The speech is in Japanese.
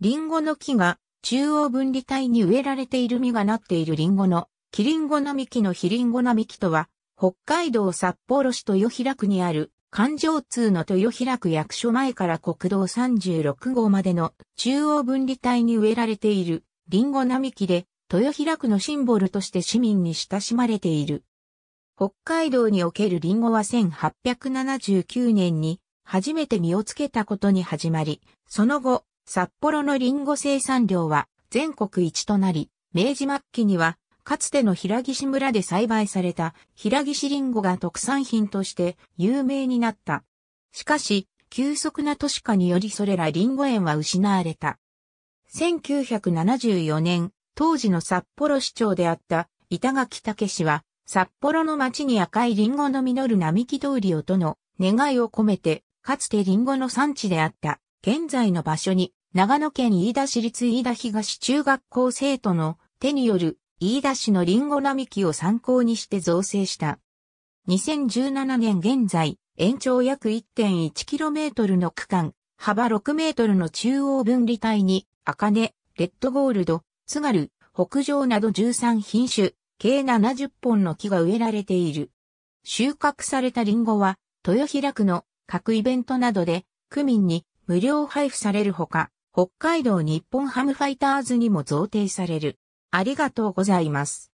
リンゴの木が中央分離帯に植えられている実がなっているリンゴのキリンゴ並木のヒリンゴ並木とは、北海道札幌市豊平区にある環状通の豊平区役所前から国道36号までの中央分離帯に植えられているリンゴ並木で、豊平区のシンボルとして市民に親しまれている。北海道におけるリンゴは1879年に初めて実をつけたことに始まり、その後、札幌のリンゴ生産量は全国一となり、明治末期にはかつての平岸村で栽培された平岸リンゴが特産品として有名になった。しかし、急速な都市化によりそれらリンゴ園は失われた。1974年、当時の札幌市長であった板垣武氏は、札幌の町に赤いリンゴの実る並木通りをとの願いを込めて、かつてリンゴの産地であった現在の場所に長野県飯田市立飯田東中学校生徒の手による飯田市のリンゴ並木を参考にして造成した。2017年現在、延長約 1.1km の区間、幅 6m の中央分離帯に、根、レッドゴールド、津軽、北上など13品種、計70本の木が植えられている。収穫されたリンゴは、豊平区の各イベントなどで、区民に無料配布されるほか、北海道日本ハムファイターズにも贈呈される。ありがとうございます。